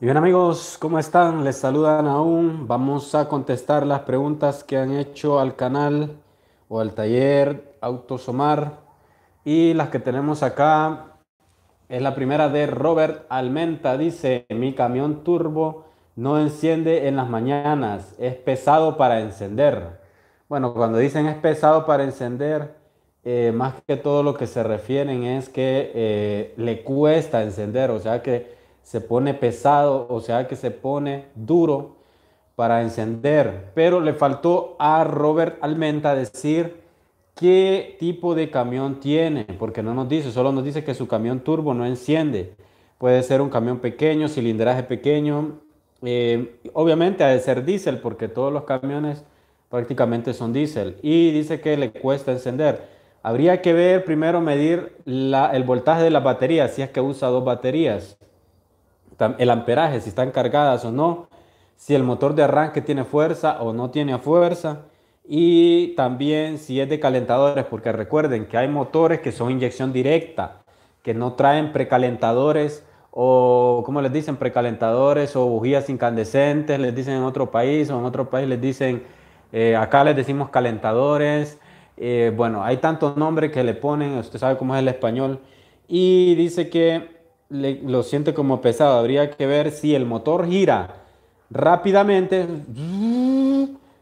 Y bien amigos, ¿cómo están? Les saludan aún. Vamos a contestar las preguntas que han hecho al canal o al taller Autosomar. Y las que tenemos acá es la primera de Robert Almenta. Dice, mi camión turbo no enciende en las mañanas, es pesado para encender. Bueno, cuando dicen es pesado para encender, eh, más que todo lo que se refieren es que eh, le cuesta encender, o sea que se pone pesado, o sea que se pone duro para encender. Pero le faltó a Robert Almenta decir qué tipo de camión tiene, porque no nos dice, solo nos dice que su camión turbo no enciende. Puede ser un camión pequeño, cilindraje pequeño. Eh, obviamente ha de ser diésel, porque todos los camiones prácticamente son diésel. Y dice que le cuesta encender. Habría que ver primero medir el voltaje de la batería, si es que usa dos baterías el amperaje, si están cargadas o no, si el motor de arranque tiene fuerza o no tiene fuerza y también si es de calentadores, porque recuerden que hay motores que son inyección directa, que no traen precalentadores o, como les dicen? Precalentadores o bujías incandescentes, les dicen en otro país o en otro país les dicen, eh, acá les decimos calentadores. Eh, bueno, hay tantos nombres que le ponen, usted sabe cómo es el español. Y dice que lo siente como pesado. Habría que ver si el motor gira rápidamente.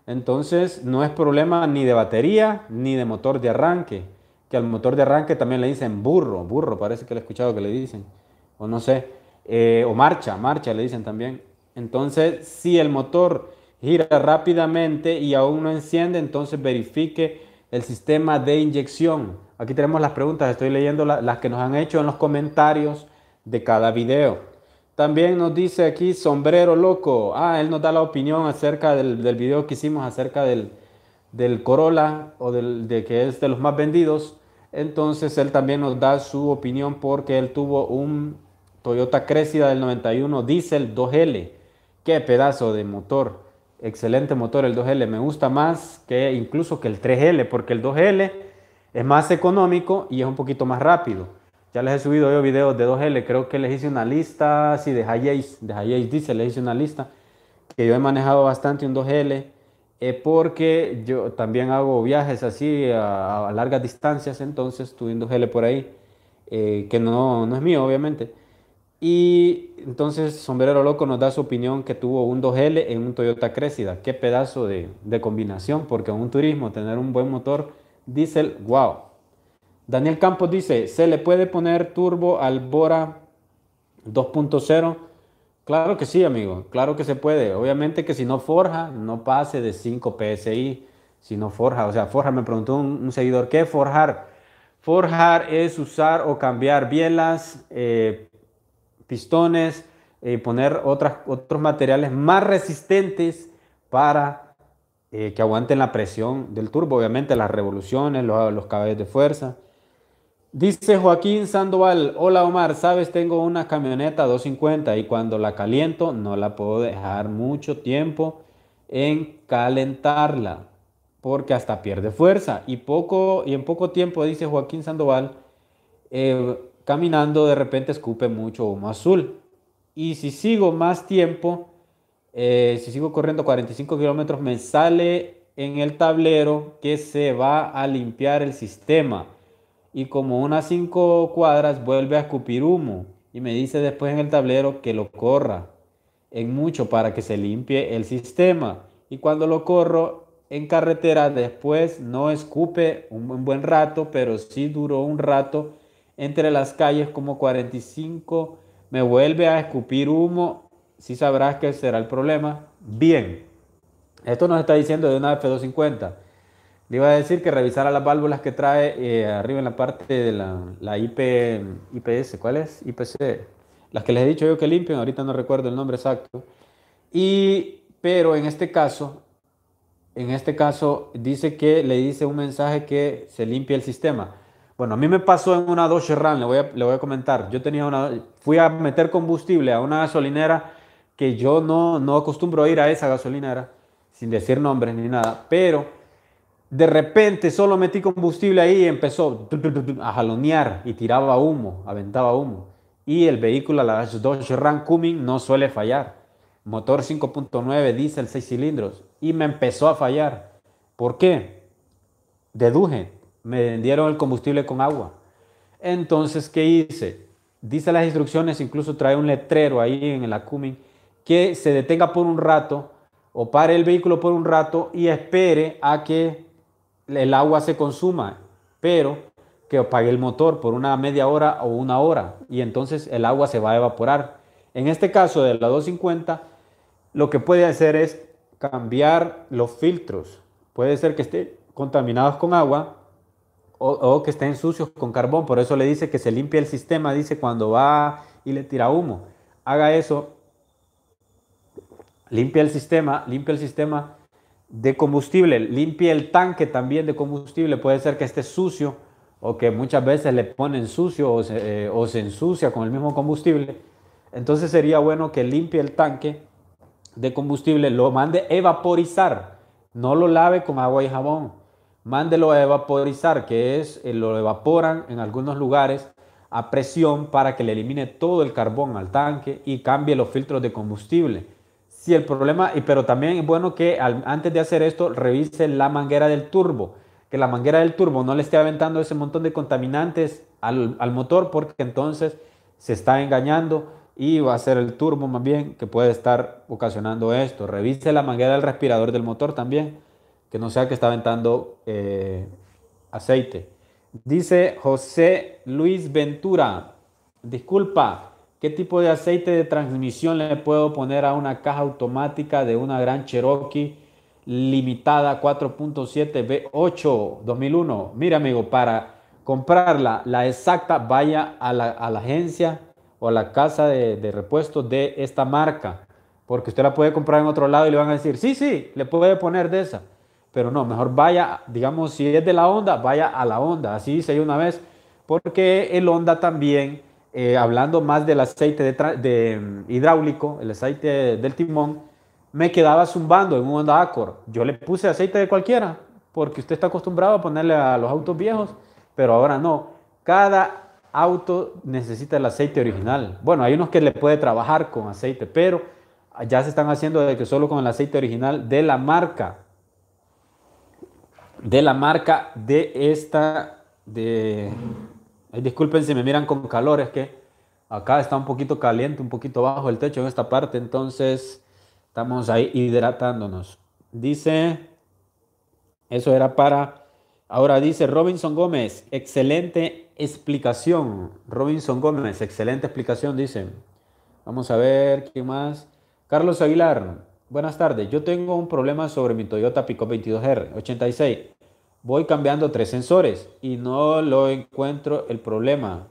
Entonces no es problema ni de batería ni de motor de arranque. Que al motor de arranque también le dicen burro, burro, parece que le he escuchado que le dicen. O no sé. Eh, o marcha, marcha le dicen también. Entonces, si el motor gira rápidamente y aún no enciende, entonces verifique el sistema de inyección. Aquí tenemos las preguntas, estoy leyendo las que nos han hecho en los comentarios de cada video. También nos dice aquí sombrero loco. Ah, él nos da la opinión acerca del, del video que hicimos acerca del, del Corolla o del, de que es de los más vendidos. Entonces él también nos da su opinión porque él tuvo un Toyota Cressida del 91 Diesel 2L. Qué pedazo de motor. Excelente motor el 2L. Me gusta más que incluso que el 3L porque el 2L es más económico y es un poquito más rápido. Ya les he subido yo videos de 2L, creo que les hice una lista, sí, de Hayes, de dice, les hice una lista, que yo he manejado bastante un 2L, eh, porque yo también hago viajes así a, largas distancias, entonces tuve un 2L por ahí, eh, que no, no es mío, obviamente. Y entonces Sombrero Loco nos da su opinión que tuvo un 2L en un Toyota Cressida, Qué pedazo de, de combinación, porque en un turismo tener un buen motor diesel, wow. Daniel Campos dice, ¿se le puede poner turbo al Bora 2.0? Claro que sí, amigo, claro que se puede. Obviamente que si no forja, no pase de 5 PSI, si no forja. O sea, forja, me preguntó un, seguidor, ¿qué forjar? Forjar es usar o cambiar bielas, eh, pistones, eh, poner otras, otros materiales más resistentes para eh, que aguanten la presión del turbo, obviamente las revoluciones, los, los caballos de fuerza. Dice Joaquín Sandoval, hola Omar, sabes, tengo una camioneta 250 y cuando la caliento no la puedo dejar mucho tiempo en calentarla porque hasta pierde fuerza y, poco, y en poco tiempo, dice Joaquín Sandoval, eh, caminando de repente escupe mucho humo azul. Y si sigo más tiempo, eh, si sigo corriendo 45 kilómetros, me sale en el tablero que se va a limpiar el sistema y como unas cinco cuadras vuelve a escupir humo y me dice después en el tablero que lo corra en mucho para que se limpie el sistema. Y cuando lo corro en carretera después no escupe un buen rato, pero sí duró un rato entre las calles como 45, me vuelve a escupir humo, si sabrás que será el problema. Bien, esto nos está diciendo de una F250. Le iba a decir que revisara las válvulas que trae eh, arriba en la parte de la, IP, IPS, ¿cuál es? IPC. Las que les he dicho yo que limpian, ahorita no recuerdo el nombre exacto. Y, pero en este caso, en este caso dice que le dice un mensaje que se limpia el sistema. Bueno, a mí me pasó en una Dodge Ram, le voy a, le voy a comentar. Yo tenía una, fui a meter combustible a una gasolinera que yo no, no acostumbro a ir a esa gasolinera, sin decir nombres ni nada, pero de repente solo metí combustible ahí y empezó a jalonear y tiraba humo, aventaba humo. Y el vehículo, la Dodge Ram Cumming, no suele fallar. Motor 5.9, diésel 6 cilindros. Y me empezó a fallar. ¿Por qué? Deduje, me vendieron el combustible con agua. Entonces, ¿qué hice? Dice las instrucciones, incluso trae un letrero ahí en el Cumming, que se detenga por un rato o pare el vehículo por un rato y espere a que el agua se consuma, pero que apague el motor por una media hora o una hora y entonces el agua se va a evaporar. En este caso de la 250, lo que puede hacer es cambiar los filtros. Puede ser que estén contaminados con agua o, que estén sucios con carbón. Por eso le dice que se limpie el sistema, dice cuando va y le tira humo. Haga eso limpia el sistema, limpia el sistema de combustible, limpie el tanque también de combustible, puede ser que esté sucio o que muchas veces le ponen sucio o se, eh, ensucia con el mismo combustible. Entonces sería bueno que limpie el tanque de combustible, lo mande evaporizar, no lo lave con agua y jabón, mándelo a evaporizar, que es, eh, lo evaporan en algunos lugares a presión para que le elimine todo el carbón al tanque y cambie los filtros de combustible Sí, el problema, pero también es bueno que antes de hacer esto revise la manguera del turbo, que la manguera del turbo no le esté aventando ese montón de contaminantes al, motor porque entonces se está engañando y va a ser el turbo más bien que puede estar ocasionando esto. Revise la manguera del respirador del motor también, que no sea que está aventando eh, aceite. Dice José Luis Ventura, disculpa, ¿Qué tipo de aceite de transmisión le puedo poner a una caja automática de una Gran Cherokee limitada 4.7 V8 2001? Mira, amigo, para comprarla, la exacta, vaya a la, agencia o a la casa de, repuesto repuestos de esta marca, porque usted la puede comprar en otro lado y le van a decir, sí, sí, le puede poner de esa pero no, mejor vaya, digamos, si es de la onda, vaya a la onda. Así dice yo una vez, porque el onda también eh, hablando más del aceite de, mm, hidráulico, el aceite del timón, me quedaba zumbando en un Honda Accord. Yo le puse aceite de cualquiera, porque usted está acostumbrado a ponerle a los autos viejos, pero ahora no. Cada auto necesita el aceite original. Bueno, hay unos que le puede trabajar con aceite, pero ya se están haciendo de que solo con el aceite original de la marca, de la marca de esta, de, disculpen si me miran con calor, es que acá está un poquito caliente, un poquito bajo el techo en esta parte, entonces estamos ahí hidratándonos. Dice, eso era para... Ahora dice Robinson Gómez, excelente explicación. Robinson Gómez, excelente explicación, dice. Vamos a ver, qué más? Carlos Aguilar, buenas tardes. Yo tengo un problema sobre mi Toyota pico 22R 86 voy cambiando tres sensores y no lo encuentro el problema.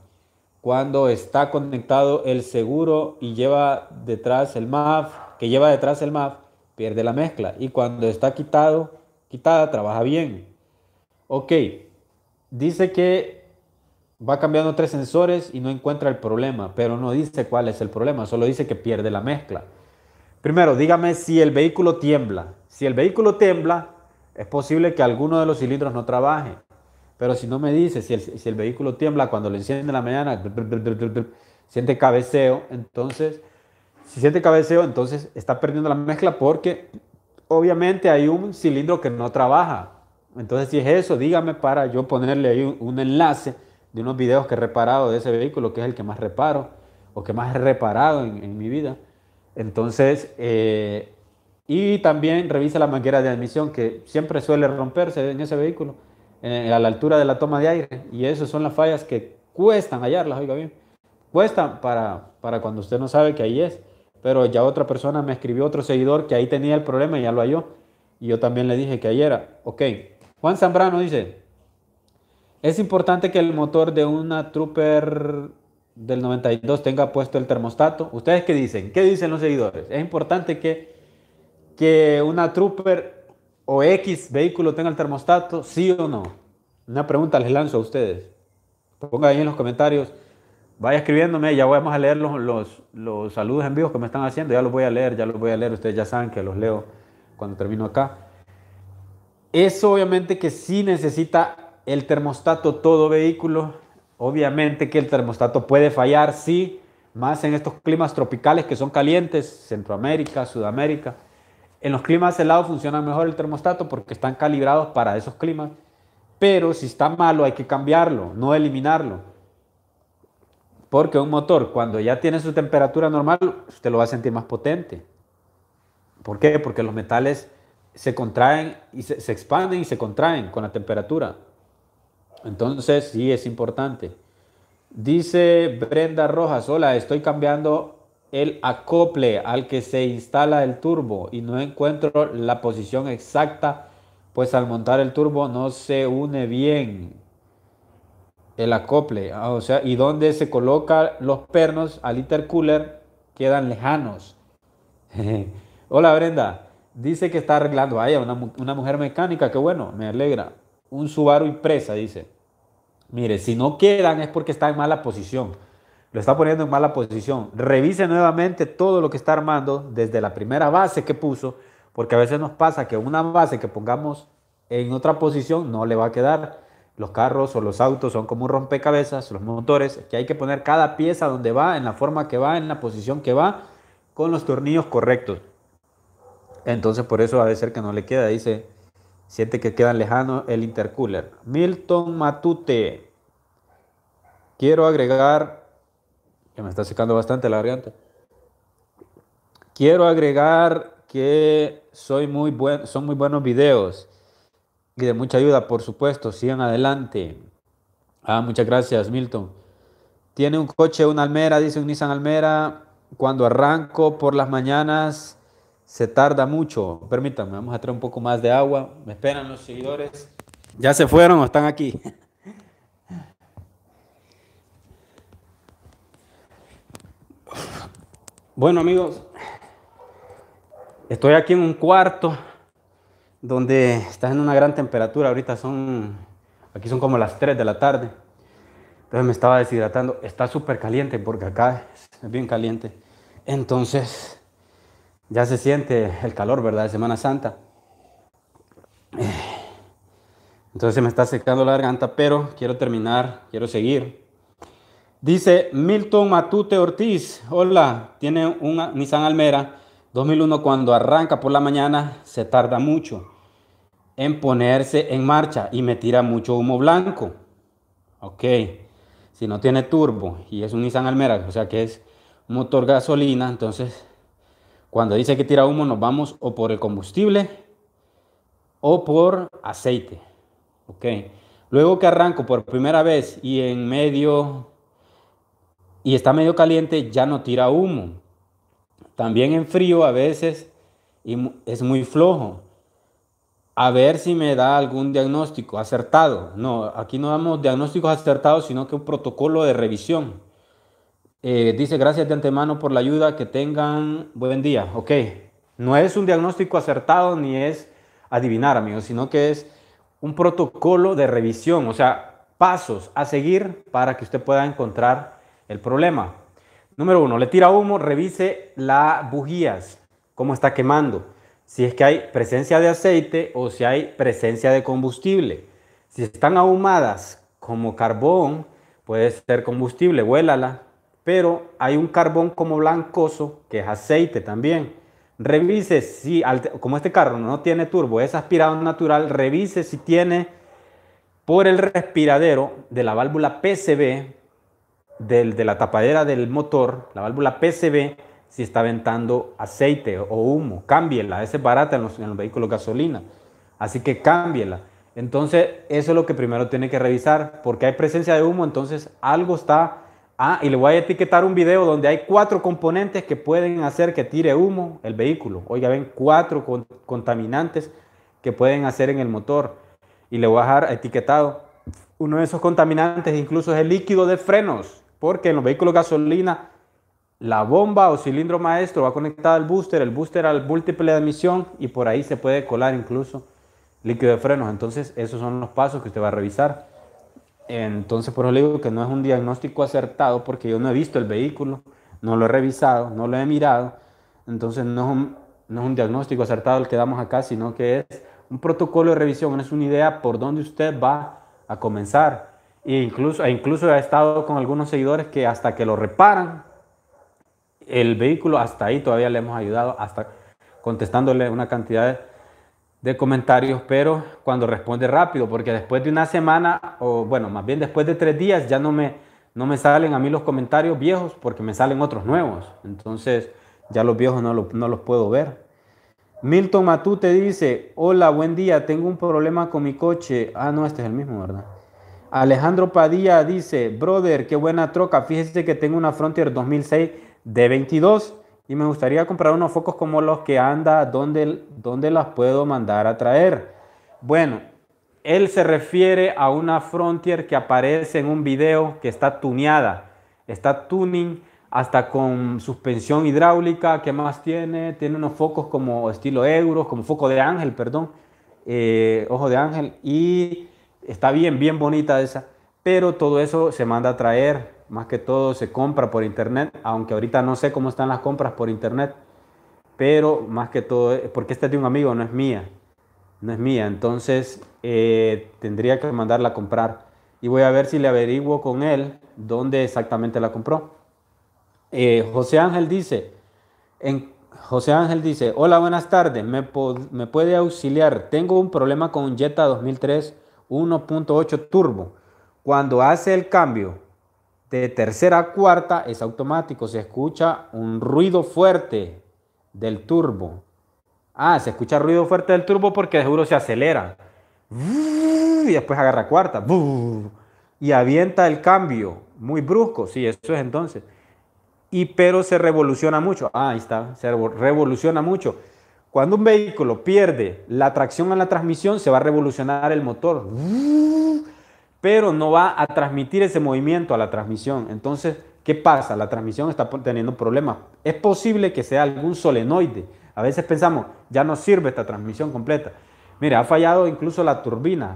Cuando está conectado el seguro y lleva detrás el MAF, que lleva detrás el MAF, pierde la mezcla. Y cuando está quitado, quitada, trabaja bien. Ok, dice que va cambiando tres sensores y no encuentra el problema, pero no dice cuál es el problema, solo dice que pierde la mezcla. Primero, dígame si el vehículo tiembla. Si el vehículo tiembla, es posible que alguno de los cilindros no trabaje, pero si no me dice, si el, vehículo tiembla cuando lo enciende en la mañana, siente cabeceo, entonces, si siente cabeceo, entonces está perdiendo la mezcla porque obviamente hay un cilindro que no trabaja. Entonces, si es eso, dígame para yo ponerle ahí un, enlace de unos videos que he reparado de ese vehículo, que es el que más reparo o que más he reparado en, mi vida. Entonces, eh, y también revisa la manguera de admisión que siempre suele romperse en ese vehículo a la altura de la toma de aire. Y esas son las fallas que cuestan hallarlas, oiga bien. Cuestan para, para cuando usted no sabe que ahí es. Pero ya otra persona me escribió, otro seguidor, que ahí tenía el problema y ya lo halló. Y yo también le dije que ahí era. Ok. Juan Zambrano dice, es importante que el motor de una Trooper del 92 tenga puesto el termostato. ¿Ustedes qué dicen? ¿Qué dicen los seguidores? Es importante que que una Trooper o X vehículo tenga el termostato, sí o no? Una pregunta les lanzo a ustedes. ponga ahí en los comentarios. Vaya escribiéndome, ya vamos a leer los, los saludos en vivo que me están haciendo. Ya los voy a leer, ya los voy a leer. Ustedes ya saben que los leo cuando termino acá. Eso obviamente que sí necesita el termostato todo vehículo. Obviamente que el termostato puede fallar, sí, más en estos climas tropicales que son calientes, Centroamérica, Sudamérica. En los climas helados funciona mejor el termostato porque están calibrados para esos climas, pero si está malo hay que cambiarlo, no eliminarlo. Porque un motor, cuando ya tiene su temperatura normal, usted lo va a sentir más potente. ¿Por qué? Porque los metales se contraen y se, se expanden y se contraen con la temperatura. Entonces, sí es importante. Dice Brenda Rojas, hola, estoy cambiando el acople al que se instala el turbo y no encuentro la posición exacta, pues al montar el turbo no se une bien el acople, ah, o sea, y donde se colocan los pernos al intercooler quedan lejanos. Hola Brenda, dice que está arreglando vaya una, mujer mecánica, que bueno, me alegra. Un Subaru impresa, dice. Mire, si no quedan es porque está en mala posición lo está poniendo en mala posición. Revise nuevamente todo lo que está armando desde la primera base que puso, porque a veces nos pasa que una base que pongamos en otra posición no le va a quedar. Los carros o los autos son como un rompecabezas, los motores, que hay que poner cada pieza donde va, en la forma que va, en la posición que va, con los tornillos correctos. Entonces por eso a ser que no le queda, dice, siente que queda lejano el intercooler. Milton Matute. Quiero agregar que me está secando bastante la garganta. Quiero agregar que soy muy buen, son muy buenos videos y de mucha ayuda, por supuesto. Sigan adelante. Ah, muchas gracias, Milton. Tiene un coche, una Almera, dice un Nissan Almera. Cuando arranco por las mañanas se tarda mucho. Permítanme, vamos a traer un poco más de agua. Me esperan los seguidores. ¿Ya se fueron o están aquí? Bueno amigos, estoy aquí en un cuarto donde está en una gran temperatura, ahorita son, aquí son como las 3 de la tarde, entonces me estaba deshidratando, está súper caliente porque acá es bien caliente, entonces ya se siente el calor, ¿verdad? De Semana Santa. Entonces se me está secando la garganta, pero quiero terminar, quiero seguir Dice Milton Matute Ortiz, hola, tiene una Nissan Almera 2001 cuando arranca por la mañana se tarda mucho en ponerse en marcha y me tira mucho humo blanco. Ok, si no tiene turbo y es un Nissan Almera, o sea que es motor gasolina, entonces cuando dice que tira humo nos vamos o por el combustible o por aceite. Ok, luego que arranco por primera vez y en medio y está medio caliente, ya no tira humo. También en frío a veces y es muy flojo. A ver si me da algún diagnóstico acertado. No, aquí no damos diagnósticos acertados, sino que un protocolo de revisión. Eh, dice, gracias de antemano por la ayuda, que tengan buen día. Ok, no es un diagnóstico acertado ni es adivinar, amigos, sino que es un protocolo de revisión, o sea, pasos a seguir para que usted pueda encontrar el problema. Número uno, le tira humo, revise las bujías, cómo está quemando. Si es que hay presencia de aceite o si hay presencia de combustible. Si están ahumadas como carbón, puede ser combustible, huélala. Pero hay un carbón como blancoso, que es aceite también. Revise si, como este carro no tiene turbo, es aspirado natural, revise si tiene por el respiradero de la válvula PCB del, de la tapadera del motor, la válvula PCB, si está aventando aceite o humo. Cámbiela, esa es barata en los, en vehículos gasolina. Así que cámbiela. Entonces, eso es lo que primero tiene que revisar, porque hay presencia de humo, entonces algo está... Ah, y le voy a etiquetar un video donde hay cuatro componentes que pueden hacer que tire humo el vehículo. Oiga, ven, cuatro contaminantes que pueden hacer en el motor. Y le voy a dejar etiquetado. Uno de esos contaminantes incluso es el líquido de frenos porque en los vehículos gasolina la bomba o cilindro maestro va conectada al booster, el booster al múltiple de admisión y por ahí se puede colar incluso líquido de frenos. Entonces, esos son los pasos que usted va a revisar. Entonces, por eso le digo que no es un diagnóstico acertado porque yo no he visto el vehículo, no lo he revisado, no lo he mirado. Entonces, no no es un diagnóstico acertado el que damos acá, sino que es un protocolo de revisión, es una idea por donde usted va a comenzar e incluso, e incluso he estado con algunos seguidores que hasta que lo reparan, el vehículo hasta ahí todavía le hemos ayudado, hasta contestándole una cantidad de, comentarios, pero cuando responde rápido, porque después de una semana, o bueno, más bien después de tres días, ya no me, no me salen a mí los comentarios viejos porque me salen otros nuevos. Entonces ya los viejos no, los puedo ver. Milton Matú te dice, hola, buen día, tengo un problema con mi coche. Ah, no, este es el mismo, ¿verdad? Alejandro Padilla dice, brother, qué buena troca. Fíjese que tengo una Frontier 2006 de 22 y me gustaría comprar unos focos como los que anda, ¿dónde, dónde las puedo mandar a traer? Bueno, él se refiere a una Frontier que aparece en un video que está tuneada, está tuning hasta con suspensión hidráulica, ¿qué más tiene? Tiene unos focos como estilo euros, como foco de ángel, perdón, eh, ojo de ángel y está bien, bien bonita esa, pero todo eso se manda a traer, más que todo se compra por internet, aunque ahorita no sé cómo están las compras por internet, pero más que todo, eh, porque esta es de un amigo, no es mía, no es mía, entonces eh, tendría que mandarla a comprar y voy a ver si le averiguo con él dónde exactamente la compró. Eh, José Ángel dice, José Ángel dice, hola, buenas tardes, ¿Me, ¿Me, puede auxiliar? Tengo un problema con Jetta 2003 1.8 turbo. Cuando hace el cambio de tercera a cuarta es automático, se escucha un ruido fuerte del turbo. Ah, se escucha ruido fuerte del turbo porque de seguro se acelera. Y después agarra cuarta. Y avienta el cambio. Muy brusco. Sí, eso es entonces. Y pero se revoluciona mucho. Ah, ahí está. Se revoluciona mucho. Cuando un vehículo pierde la tracción a la transmisión, se va a revolucionar el motor, pero no va a transmitir ese movimiento a la transmisión. Entonces, ¿qué pasa? La transmisión está teniendo problemas. Es posible que sea algún solenoide. A veces pensamos, ya no sirve esta transmisión completa. Mira, ha fallado incluso la turbina,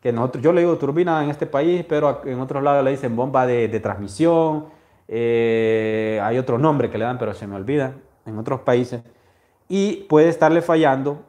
que yo le digo turbina en este país, pero en otros lados le dicen bomba de, transmisión, eh, hay otro nombre que le dan, pero se me olvida, en otros países y puede estarle fallando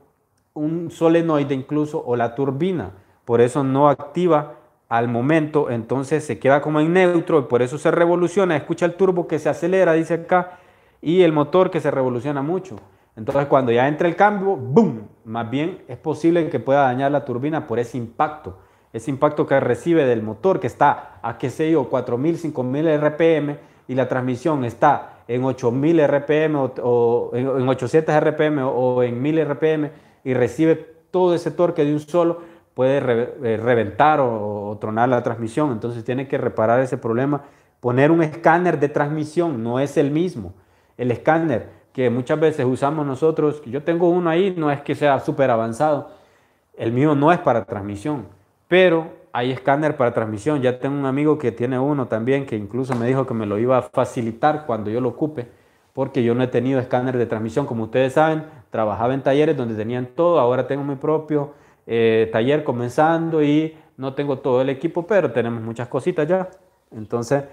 un solenoide incluso o la turbina. Por eso no activa al momento, entonces se queda como en neutro y por eso se revoluciona. Escucha el turbo que se acelera, dice acá, y el motor que se revoluciona mucho. Entonces cuando ya entra el cambio, ¡boom! Más bien es posible que pueda dañar la turbina por ese impacto. Ese impacto que recibe del motor que está a, qué sé yo, 4.000, 5.000 RPM y la transmisión está en 8000 RPM o, en, 800 RPM o, en 1000 RPM y recibe todo ese torque de un solo, puede eh, reventar o, tronar la transmisión. Entonces tiene que reparar ese problema, poner un escáner de transmisión, no es el mismo. El escáner que muchas veces usamos nosotros, yo tengo uno ahí, no es que sea súper avanzado, el mío no es para transmisión, pero hay escáner para transmisión. Ya tengo un amigo que tiene uno también, que incluso me dijo que me lo iba a facilitar cuando yo lo ocupe, porque yo no he tenido escáner de transmisión. Como ustedes saben, trabajaba en talleres donde tenían todo, ahora tengo mi propio eh, taller comenzando y no tengo todo el equipo, pero tenemos muchas cositas ya. Entonces,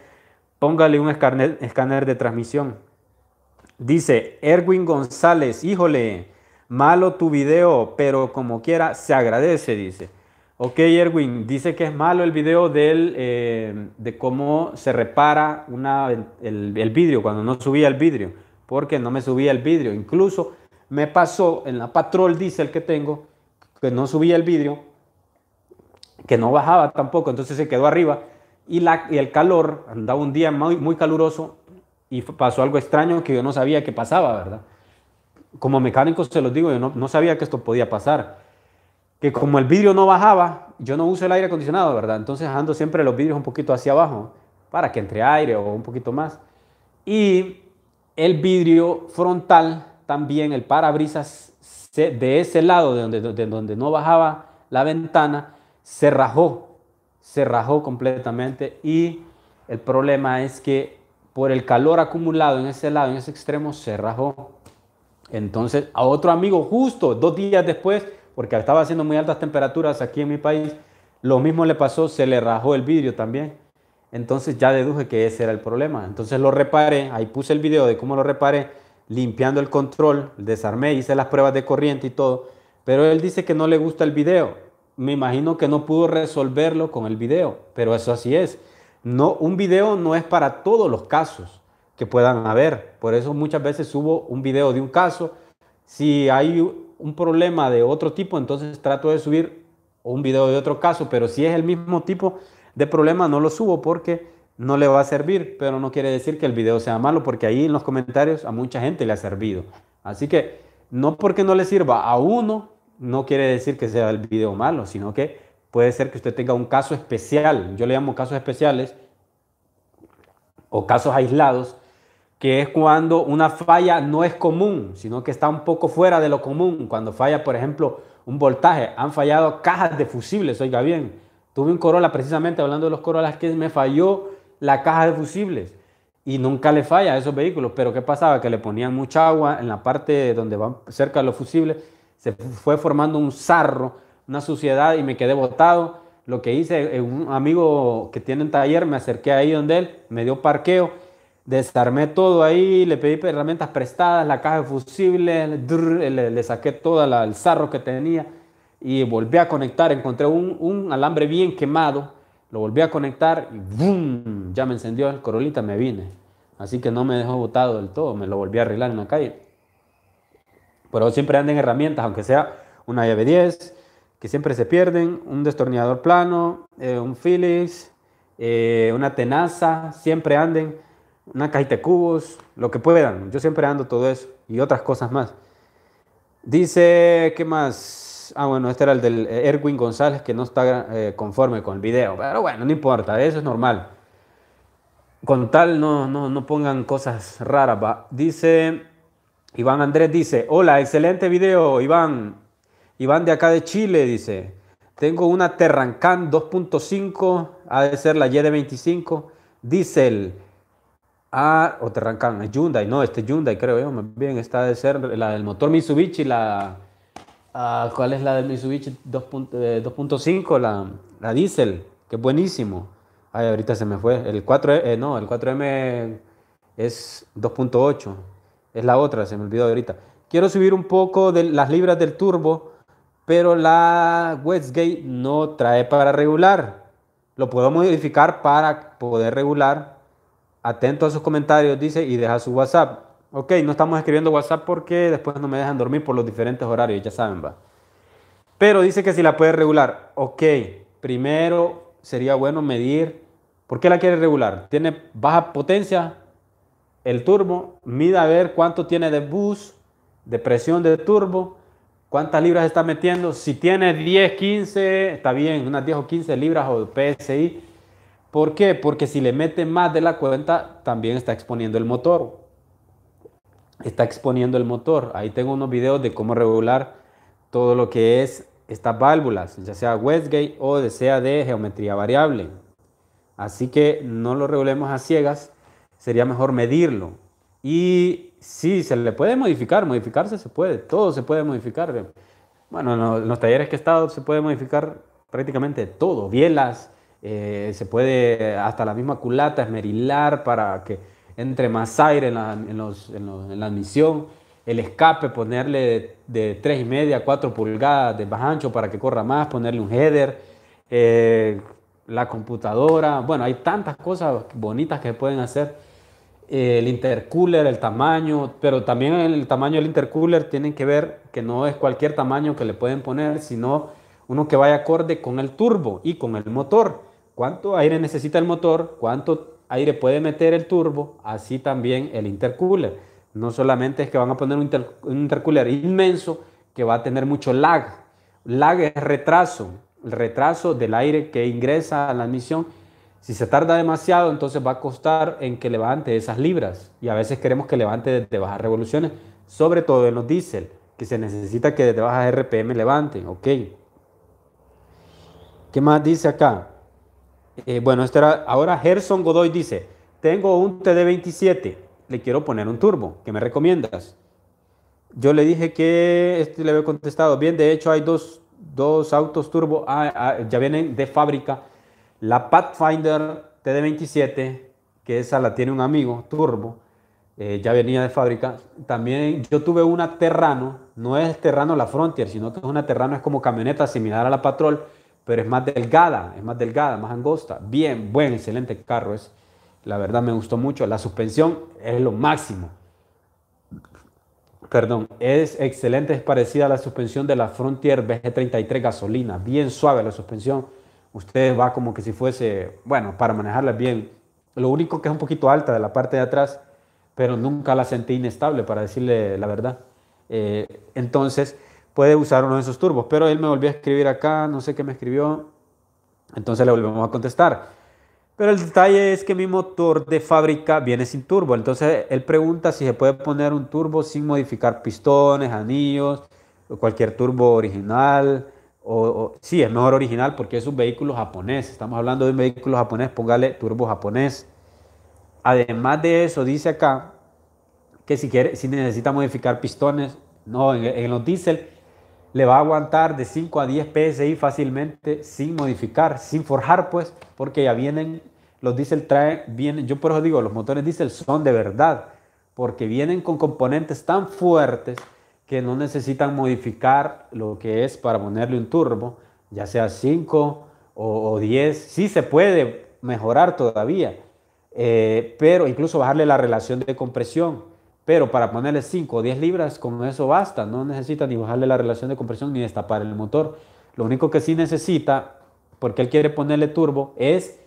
póngale un escáner, escáner de transmisión. Dice Erwin González, híjole, malo tu video, pero como quiera, se agradece, dice. Ok, Erwin, dice que es malo el video eh, de cómo se repara una, el, vidrio cuando no subía el vidrio, porque no me subía el vidrio. Incluso me pasó en la patrol diesel que tengo, que no subía el vidrio, que no bajaba tampoco, entonces se quedó arriba. Y, la, y el calor, andaba un día muy, muy caluroso y pasó algo extraño que yo no sabía que pasaba, ¿verdad? Como mecánico se los digo, yo no sabía que esto podía pasar que como el vidrio no bajaba, yo no uso el aire acondicionado, ¿verdad? Entonces ando siempre los vidrios un poquito hacia abajo para que entre aire o un poquito más. Y el vidrio frontal, también el parabrisas de ese lado de donde, donde no bajaba la ventana, se rajó, se rajó completamente y el problema es que por el calor acumulado en ese lado, en ese extremo, se rajó. Entonces a otro amigo justo dos días después porque estaba haciendo muy altas temperaturas aquí en mi país, lo mismo le pasó, se le rajó el vidrio también. Entonces ya deduje que ese era el problema. Entonces lo reparé, ahí puse el video de cómo lo reparé, limpiando el control, desarmé, hice las pruebas de corriente y todo. Pero él dice que no le gusta el video. Me imagino que no pudo resolverlo con el video, pero eso así es. No, un video no es para todos los casos que puedan haber. Por eso muchas veces subo un video de un caso. Si hay un problema de otro tipo, entonces trato de subir un video de otro caso, pero si es el mismo tipo de problema, no lo subo porque no le va a servir, pero no quiere decir que el video sea malo, porque ahí en los comentarios a mucha gente le ha servido. Así que no porque no le sirva a uno, no quiere decir que sea el video malo, sino que puede ser que usted tenga un caso especial, yo le llamo casos especiales o casos aislados que es cuando una falla no es común, sino que está un poco fuera de lo común. Cuando falla, por ejemplo, un voltaje. Han fallado cajas de fusibles, oiga bien. Tuve un Corolla, precisamente hablando de los Corollas, que me falló la caja de fusibles. Y nunca le falla a esos vehículos. Pero ¿qué pasaba? Que le ponían mucha agua en la parte donde van cerca de los fusibles. Se fue formando un zarro una suciedad y me quedé botado. Lo que hice, eh, un amigo que tiene un taller, me acerqué ahí donde él, me dio parqueo Desarmé todo ahí, le pedí herramientas prestadas, la caja de fusibles, le, saqué todo el zarro que tenía y volví a conectar. Encontré un, alambre bien quemado, lo volví a conectar y Ya me encendió el corolita, me vine. Así que no me dejó botado del todo, me lo volví a arreglar en la calle. Pero siempre anden herramientas, aunque sea una llave 10, que siempre se pierden, un destornillador plano, eh, un Phillips, eh, una tenaza, siempre anden una cajita de cubos, lo que puedan. Yo siempre ando todo eso y otras cosas más. Dice, ¿qué más? Ah, bueno, este era el del eh, Erwin González que no está eh, conforme con el video. Pero bueno, no importa, eso es normal. Con tal no, no, pongan cosas raras. ¿va? Dice, Iván Andrés dice, hola, excelente video, Iván. Iván de acá de Chile dice, tengo una Terrancan 2.5, ha de ser la Y de 25, el Ah, o te arrancan, es Hyundai, no, este Hyundai creo yo, más bien está de ser la del motor Mitsubishi, la... Ah, ¿Cuál es la del Mitsubishi 2.5? Eh, la, la Diesel, que es buenísimo. Ay, ahorita se me fue. El 4, eh, no, el 4M es 2.8. Es la otra, se me olvidó ahorita. Quiero subir un poco de las libras del turbo, pero la Westgate no trae para regular. Lo puedo modificar para poder regular atento a sus comentarios, dice, y deja su WhatsApp. Ok, no estamos escribiendo WhatsApp porque después no me dejan dormir por los diferentes horarios, ya saben, va. Pero dice que si la puede regular, ok, primero sería bueno medir. ¿Por qué la quiere regular? Tiene baja potencia el turbo, mida a ver cuánto tiene de bus, de presión de turbo, cuántas libras está metiendo. Si tiene 10, 15, está bien, unas 10 o 15 libras o PSI ¿Por qué? Porque si le mete más de la cuenta, también está exponiendo el motor. Está exponiendo el motor. Ahí tengo unos videos de cómo regular todo lo que es estas válvulas, ya sea Westgate o sea de geometría variable. Así que no lo regulemos a ciegas, sería mejor medirlo. Y sí, se le puede modificar, modificarse se puede, todo se puede modificar. Bueno, en los talleres que he estado se puede modificar prácticamente todo, bielas, eh, se puede hasta la misma culata esmerilar para que entre más aire en la, admisión, el escape ponerle de, tres y media, 4 pulgadas de más ancho para que corra más, ponerle un header, eh, la computadora, bueno, hay tantas cosas bonitas que pueden hacer. Eh, el intercooler, el tamaño, pero también el tamaño del intercooler tienen que ver que no es cualquier tamaño que le pueden poner, sino uno que vaya acorde con el turbo y con el motor cuánto aire necesita el motor, cuánto aire puede meter el turbo, así también el intercooler. No solamente es que van a poner un, intercooler inmenso que va a tener mucho lag. Lag es retraso, el retraso del aire que ingresa a la admisión. Si se tarda demasiado, entonces va a costar en que levante esas libras. Y a veces queremos que levante desde bajas revoluciones, sobre todo en los diésel, que se necesita que desde bajas RPM levanten. Ok. ¿Qué más dice acá? Eh, bueno, ahora Gerson Godoy dice, tengo un TD27, le quiero poner un turbo, ¿qué me recomiendas? Yo le dije que, este le había contestado, bien, de hecho hay dos, dos autos turbo, ah, ah, ya vienen de fábrica, la Pathfinder TD27, que esa la tiene un amigo, turbo, eh, ya venía de fábrica. También yo tuve una Terrano, no es Terrano la Frontier, sino que es una Terrano, es como camioneta similar a la Patrol, pero es más delgada, es más delgada, más angosta. Bien, buen, excelente carro es. La verdad me gustó mucho. La suspensión es lo máximo. Perdón, es excelente, es parecida a la suspensión de la Frontier BG33 gasolina, bien suave la suspensión. Usted va como que si fuese, bueno, para manejarla bien. Lo único que es un poquito alta de la parte de atrás, pero nunca la sentí inestable, para decirle la verdad. Eh, entonces, puede usar uno de esos turbos. Pero él me volvió a escribir acá, no sé qué me escribió. Entonces le volvemos a contestar. Pero el detalle es que mi motor de fábrica viene sin turbo. Entonces él pregunta si se puede poner un turbo sin modificar pistones, anillos, cualquier turbo original. O, sí, es mejor original porque es un vehículo japonés. Estamos hablando de un vehículo japonés, póngale turbo japonés. Además de eso, dice acá que si, quiere, si necesita modificar pistones, no, en, en los diésel le va a aguantar de 5 a 10 PSI fácilmente sin modificar, sin forjar pues, porque ya vienen, los diésel traen, vienen, yo por eso digo, los motores diésel son de verdad, porque vienen con componentes tan fuertes que no necesitan modificar lo que es para ponerle un turbo, ya sea 5 o, 10, sí se puede mejorar todavía, eh, pero incluso bajarle la relación de compresión, pero para ponerle 5 o 10 libras, con eso basta. No necesita ni bajarle la relación de compresión ni destapar el motor. Lo único que sí necesita, porque él quiere ponerle turbo, es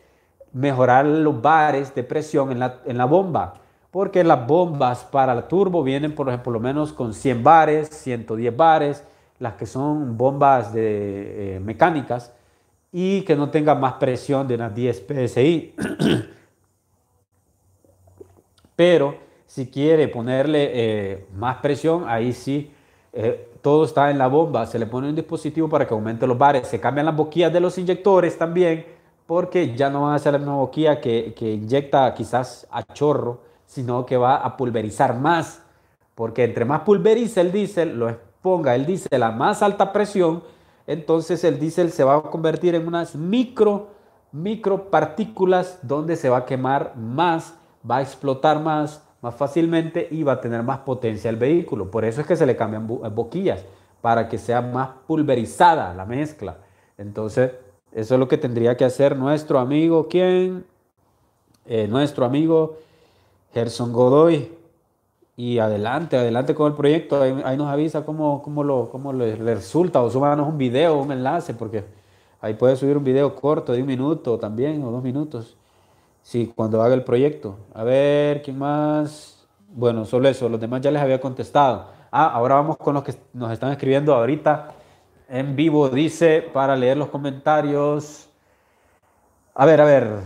mejorar los bares de presión en la, en la bomba. Porque las bombas para el turbo vienen por, por lo menos con 100 bares, 110 bares, las que son bombas de, eh, mecánicas y que no tengan más presión de unas 10 PSI. Pero si quiere ponerle eh, más presión, ahí sí, eh, todo está en la bomba. Se le pone un dispositivo para que aumente los bares. Se cambian las boquillas de los inyectores también, porque ya no va a ser la misma boquilla que, que inyecta quizás a chorro, sino que va a pulverizar más. Porque entre más pulveriza el diésel, lo exponga el diésel a más alta presión, entonces el diésel se va a convertir en unas micro, micro partículas donde se va a quemar más, va a explotar más, más fácilmente y va a tener más potencia el vehículo. Por eso es que se le cambian boquillas, para que sea más pulverizada la mezcla. Entonces, eso es lo que tendría que hacer nuestro amigo, ¿quién? Eh, nuestro amigo Gerson Godoy. Y adelante, adelante con el proyecto. Ahí, nos avisa cómo, cómo lo, cómo le, resulta. O súbanos un video, un enlace, porque ahí puede subir un video corto de un minuto también, o dos minutos. Sí, cuando haga el proyecto. A ver, ¿quién más? Bueno, solo eso, los demás ya les había contestado. Ah, ahora vamos con los que nos están escribiendo ahorita en vivo. Dice, para leer los comentarios. A ver, a ver.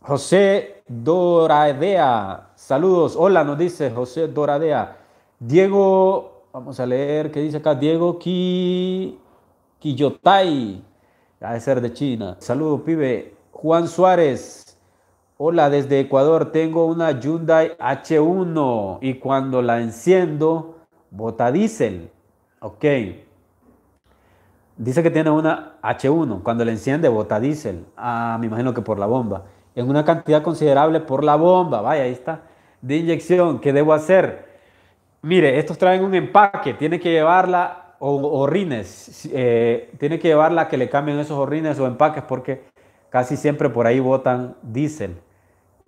José Doradea, saludos. Hola, nos dice José Doradea. Diego, vamos a leer, ¿qué dice acá? Diego Qui... Quillotay, ha de ser de China. Saludos, pibe. Juan Suárez, Hola, desde Ecuador tengo una Hyundai H1 y cuando la enciendo bota diésel. Ok. Dice que tiene una H1. Cuando la enciende bota diésel. Ah, me imagino que por la bomba. En una cantidad considerable por la bomba. Vaya, ahí está. De inyección, ¿qué debo hacer? Mire, estos traen un empaque. Tiene que llevarla o rines, eh, tiene que llevarla que le cambien esos orrines o empaques porque casi siempre por ahí botan diésel.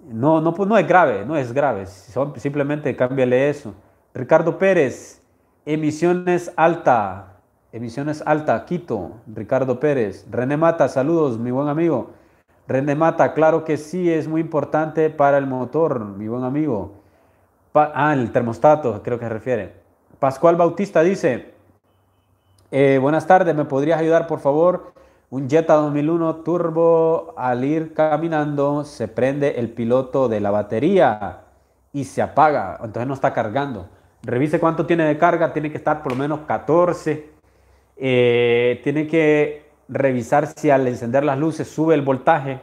No, no, pues no es grave, no es grave. Son, simplemente cámbiale eso. Ricardo Pérez, emisiones alta. Emisiones alta, Quito, Ricardo Pérez. René Mata, saludos, mi buen amigo. René Mata, claro que sí, es muy importante para el motor, mi buen amigo. ah, el termostato, creo que se refiere. Pascual Bautista dice, eh, buenas tardes, ¿me podrías ayudar por favor? Un Jetta 2001 turbo al ir caminando se prende el piloto de la batería y se apaga, entonces no está cargando. Revise cuánto tiene de carga, tiene que estar por lo menos 14. Eh, tiene que revisar si al encender las luces sube el voltaje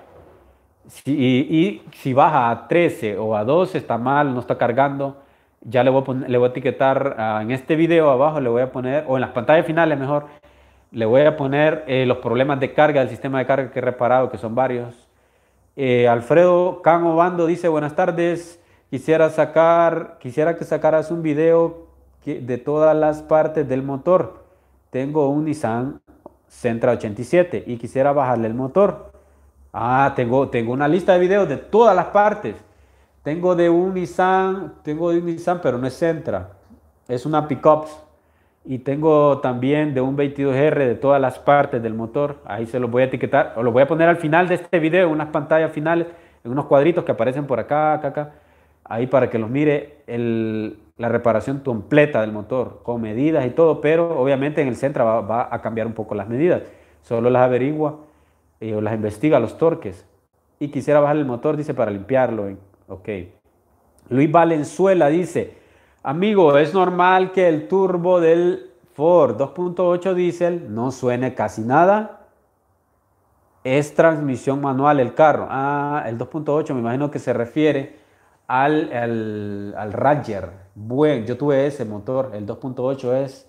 y, si baja a 13 o a 12 está mal, no está cargando. Ya le voy a, etiquetar ah, en este video abajo, le voy a poner, o en las pantallas finales mejor, le voy a poner eh, los problemas de carga del sistema de carga que he reparado, que son varios. Eh, Alfredo Can bando dice, buenas tardes, quisiera, sacar, quisiera que sacaras un video de todas las partes del motor. Tengo un Nissan Centra 87 y quisiera bajarle el motor. Ah, tengo, tengo una lista de videos de todas las partes. Tengo de un Nissan, tengo de un Nissan, pero no es centra Es una pickup y tengo también de un 22R de todas las partes del motor. Ahí se los voy a etiquetar o los voy a poner al final de este video, unas pantallas finales, en unos cuadritos que aparecen por acá, acá, acá. Ahí para que los mire el, la reparación completa del motor, con medidas y todo, pero obviamente en el centro va, a cambiar un poco las medidas. Solo las averigua y eh, o las investiga los torques. Y quisiera bajar el motor, dice, para limpiarlo. Ok. Luis Valenzuela dice, Amigo, es normal que el turbo del Ford 2.8 diésel no suene casi nada. Es transmisión manual el carro. Ah, el 2.8 me imagino que se refiere al, al, Ranger. Bueno, yo tuve ese motor. El 2.8 es,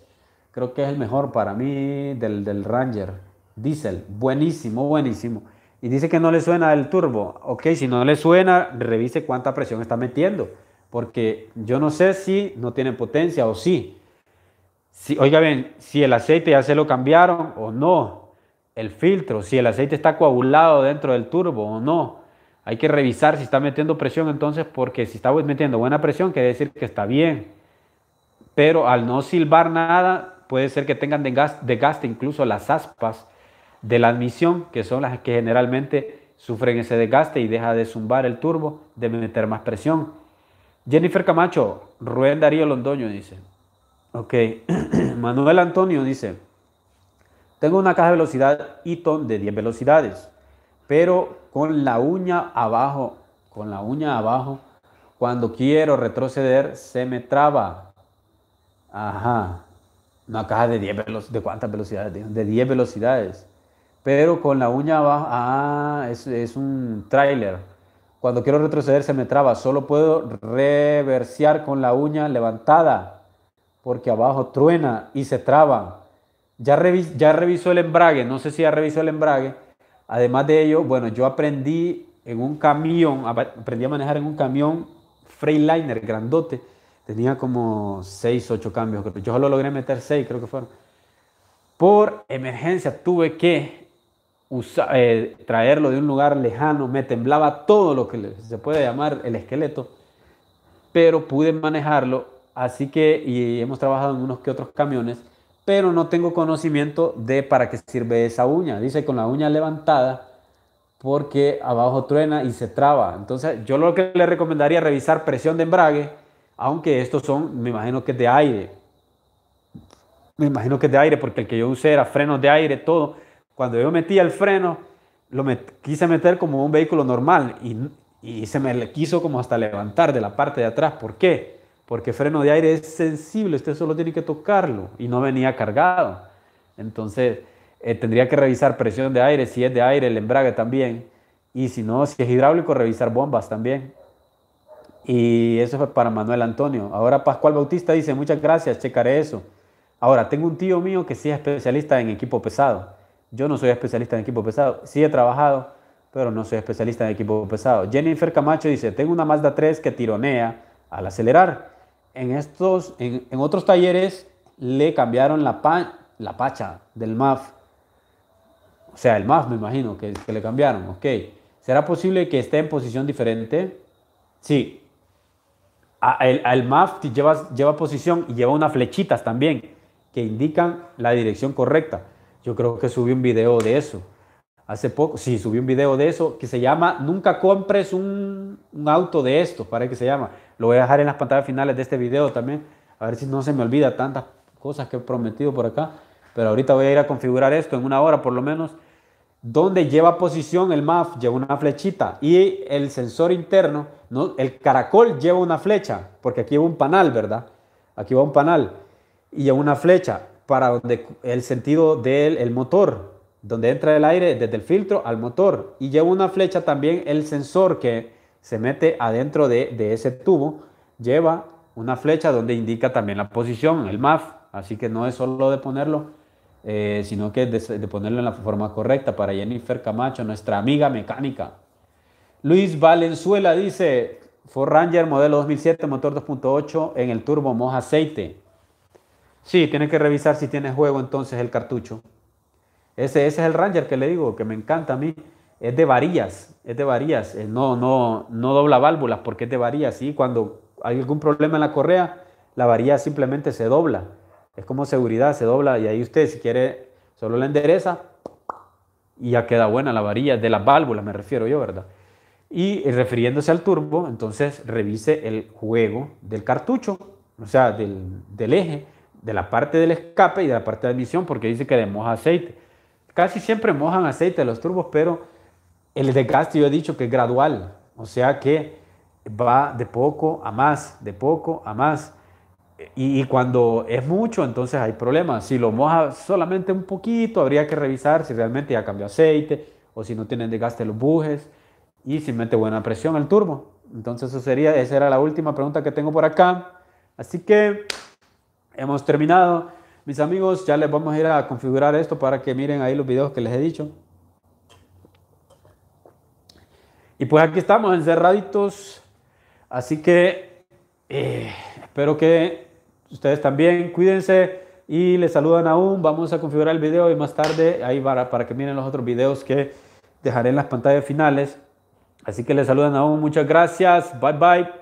creo que es el mejor para mí del, del Ranger. Diesel. Buenísimo, buenísimo. Y dice que no le suena el turbo. Ok, si no le suena, revise cuánta presión está metiendo porque yo no sé si no tienen potencia o sí. Si, oiga bien, si el aceite ya se lo cambiaron o no, el filtro, si el aceite está coagulado dentro del turbo o no, hay que revisar si está metiendo presión entonces, porque si está metiendo buena presión quiere decir que está bien, pero al no silbar nada puede ser que tengan desgaste, desgaste incluso las aspas de la admisión, que son las que generalmente sufren ese desgaste y deja de zumbar el turbo, de meter más presión. Jennifer Camacho, Rubén Darío Londoño dice. Ok, Manuel Antonio dice, tengo una caja de velocidad Eaton de 10 velocidades, pero con la uña abajo, con la uña abajo, cuando quiero retroceder se me traba. Ajá, una caja de 10 velocidades, ¿de cuántas velocidades? De 10 velocidades, pero con la uña abajo, ah, es, un tráiler, cuando quiero retroceder se me traba. Solo puedo reversear con la uña levantada porque abajo truena y se traba. Ya, revisó el embrague. No sé si ya revisó el embrague. Además de ello, bueno, yo aprendí en un camión, aprendí a manejar en un camión Freightliner grandote. Tenía como 6, 8 cambios. Yo solo logré meter 6, creo que fueron. Por emergencia tuve que eh, traerlo de un lugar lejano, me temblaba todo lo que se puede llamar el esqueleto, pero pude manejarlo, así que, y hemos trabajado en unos que otros camiones, pero no tengo conocimiento de para qué sirve esa uña. Dice con la uña levantada porque abajo truena y se traba. Entonces, yo lo que le recomendaría es revisar presión de embrague, aunque estos son, me imagino que es de aire. Me imagino que es de aire, porque el que yo usé era frenos de aire, todo. Cuando yo metí el freno, lo quise meter como un vehículo normal y, y se me quiso como hasta levantar de la parte de atrás. ¿Por qué? Porque freno de aire es sensible, usted solo tiene que tocarlo y no venía cargado. Entonces, eh, tendría que revisar presión de aire, si es de aire, el embrague también. Y si no, si es hidráulico, revisar bombas también. Y eso fue para Manuel Antonio. Ahora Pascual Bautista dice, muchas gracias, checaré eso. Ahora, tengo un tío mío que sí es especialista en equipo pesado yo no soy especialista en equipo pesado. Sí he trabajado, pero no soy especialista en equipo pesado. Jennifer Camacho dice, tengo una Mazda 3 que tironea al acelerar. En, estos, en, otros talleres le cambiaron la, pacha del MAF. O sea, el MAF me imagino que, le cambiaron. Ok. ¿Será posible que esté en posición diferente? Sí, el, MAF lleva posición y lleva unas flechitas también que indican la dirección correcta. Yo creo que subí un video de eso. Hace poco, sí, subí un video de eso que se llama Nunca compres un, auto de esto para que se llama. Lo voy a dejar en las pantallas finales de este video también. A ver si no se me olvida tantas cosas que he prometido por acá. Pero ahorita voy a ir a configurar esto en una hora por lo menos. Donde lleva posición el MAF, lleva una flechita. Y el sensor interno, ¿no? el caracol lleva una flecha, porque aquí va un panal, ¿verdad? Aquí va un panal y lleva una flecha para donde el sentido del motor, donde entra el aire desde el filtro al motor. Y lleva una flecha también el sensor que se mete adentro de, ese tubo, lleva una flecha donde indica también la posición, el MAF. Así que no es solo de ponerlo, eh, sino que de, ponerlo en la forma correcta para Jennifer Camacho, nuestra amiga mecánica. Luis Valenzuela dice, Ford Ranger modelo 2007, motor 2.8, en el turbo moja aceite. Sí, tiene que revisar si tiene juego entonces el cartucho. Ese, es el Ranger que le digo, que me encanta a mí. Es de varillas, es de varillas. Eh, no, no, no dobla válvulas porque es de varillas. cuando hay algún problema en la correa, la varilla simplemente se dobla. Es como seguridad, se dobla y ahí usted si quiere solo la endereza y ya queda buena la varilla de las válvulas, me refiero yo, ¿verdad? Y refiriéndose al turbo, entonces revise el juego del cartucho, o sea, del, del eje de la parte del escape y de la parte de admisión, porque dice que le moja aceite. Casi siempre mojan aceite los turbos, pero el desgaste yo he dicho que es gradual, o sea que va de poco a más, de poco a más. Y, cuando es mucho, entonces hay problemas. Si lo moja solamente un poquito, habría que revisar si realmente ya cambió aceite o si no tienen desgaste los bujes y si mete buena presión el turbo. Entonces eso sería, esa era la última pregunta que tengo por acá. Así que Hemos terminado. Mis amigos, ya les vamos a ir a configurar esto para que miren ahí los videos que les he dicho. Y pues aquí estamos encerraditos. Así que eh, espero que ustedes también cuídense y les saludan aún. Vamos a configurar el video y más tarde ahí para, para que miren los otros videos que dejaré en las pantallas finales. Así que les saludan aún. Muchas gracias. Bye bye.